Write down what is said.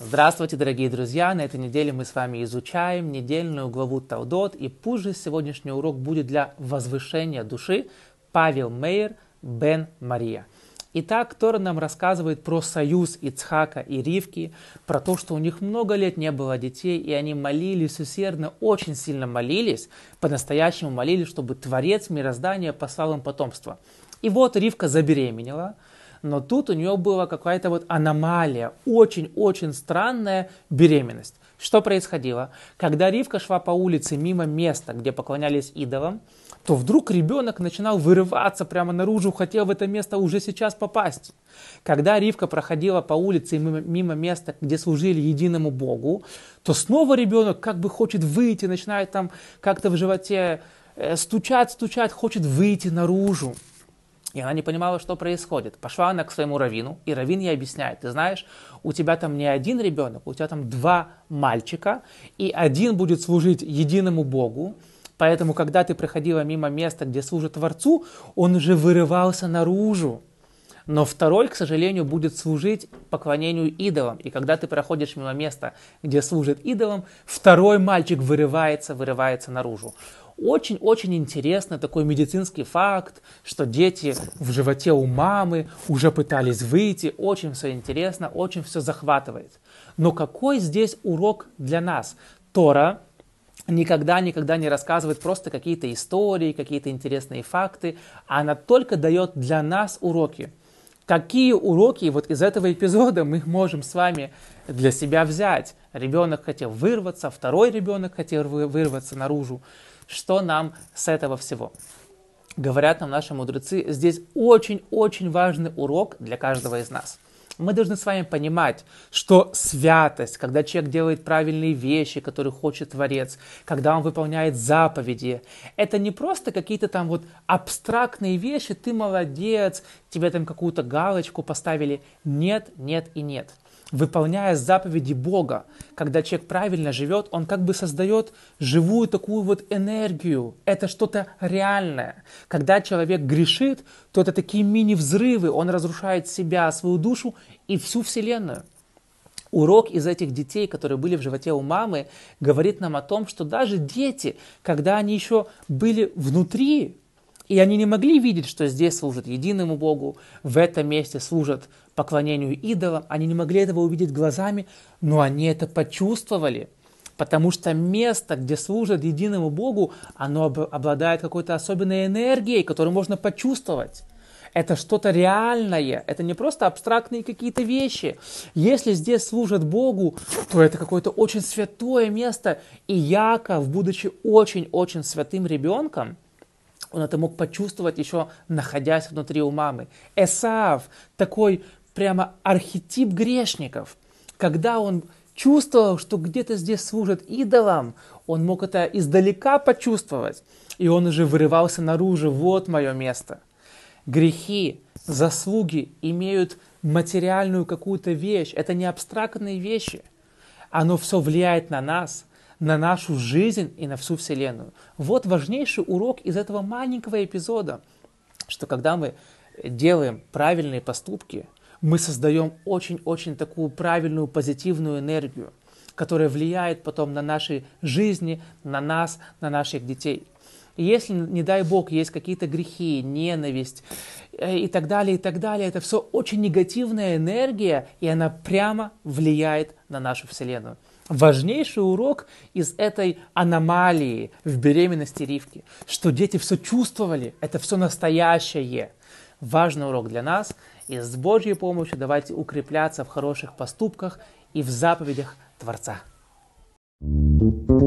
Здравствуйте, дорогие друзья! На этой неделе мы с вами изучаем недельную главу Талдот, и позже сегодняшний урок будет для возвышения души Павел Мейер Бен Мария. Итак, Тора нам рассказывает про союз Ицхака и Ривки, про то, что у них много лет не было детей, и они молились усердно, очень сильно молились, по-настоящему молились, чтобы Творец мироздания послал им потомство. И вот Ривка забеременела – но тут у нее была какая-то вот аномалия, очень-очень странная беременность. Что происходило? Когда Ривка шла по улице мимо места, где поклонялись идолам, то вдруг ребенок начинал вырываться прямо наружу, хотел в это место уже сейчас попасть. Когда Ривка проходила по улице мимо, мимо места, где служили единому Богу, то снова ребенок как бы хочет выйти, начинает там как-то в животе э, стучать, стучать, хочет выйти наружу. И она не понимала, что происходит. Пошла она к своему равину, и равин ей объясняет, ты знаешь, у тебя там не один ребенок, у тебя там два мальчика, и один будет служить единому Богу, Поэтому, когда ты проходила мимо места, где служит Творцу, он уже вырывался наружу. Но второй, к сожалению, будет служить поклонению идолам. И когда ты проходишь мимо места, где служит идолам, второй мальчик вырывается, вырывается наружу. Очень-очень интересный такой медицинский факт, что дети в животе у мамы уже пытались выйти. Очень все интересно, очень все захватывает. Но какой здесь урок для нас? Тора никогда-никогда не рассказывает просто какие-то истории, какие-то интересные факты. Она только дает для нас уроки какие уроки вот из этого эпизода мы можем с вами для себя взять. Ребенок хотел вырваться, второй ребенок хотел вырваться наружу. Что нам с этого всего? Говорят нам наши мудрецы, здесь очень-очень важный урок для каждого из нас – мы должны с вами понимать, что святость, когда человек делает правильные вещи, которые хочет Творец, когда он выполняет заповеди, это не просто какие-то там вот абстрактные вещи, ты молодец, тебе там какую-то галочку поставили. Нет, нет и нет выполняя заповеди Бога. Когда человек правильно живет, он как бы создает живую такую вот энергию. Это что-то реальное. Когда человек грешит, то это такие мини-взрывы. Он разрушает себя, свою душу и всю Вселенную. Урок из этих детей, которые были в животе у мамы, говорит нам о том, что даже дети, когда они еще были внутри и они не могли видеть, что здесь служат единому Богу, в этом месте служат поклонению идолам. Они не могли этого увидеть глазами, но они это почувствовали. Потому что место, где служат единому Богу, оно обладает какой-то особенной энергией, которую можно почувствовать. Это что-то реальное, это не просто абстрактные какие-то вещи. Если здесь служат Богу, то это какое-то очень святое место. И Яков, будучи очень-очень святым ребенком, он это мог почувствовать еще находясь внутри у мамы. Эсав, такой прямо архетип грешников, когда он чувствовал, что где-то здесь служит идолам, он мог это издалека почувствовать, и он уже вырывался наружу, вот мое место. Грехи, заслуги имеют материальную какую-то вещь, это не абстрактные вещи, оно все влияет на нас – на нашу жизнь и на всю Вселенную. Вот важнейший урок из этого маленького эпизода, что когда мы делаем правильные поступки, мы создаем очень-очень такую правильную позитивную энергию, которая влияет потом на наши жизни, на нас, на наших детей. И если, не дай бог, есть какие-то грехи, ненависть э, и так далее, и так далее, это все очень негативная энергия, и она прямо влияет на нашу Вселенную важнейший урок из этой аномалии в беременности Ривки, что дети все чувствовали, это все настоящее. Важный урок для нас и с Божьей помощью давайте укрепляться в хороших поступках и в заповедях Творца. thank you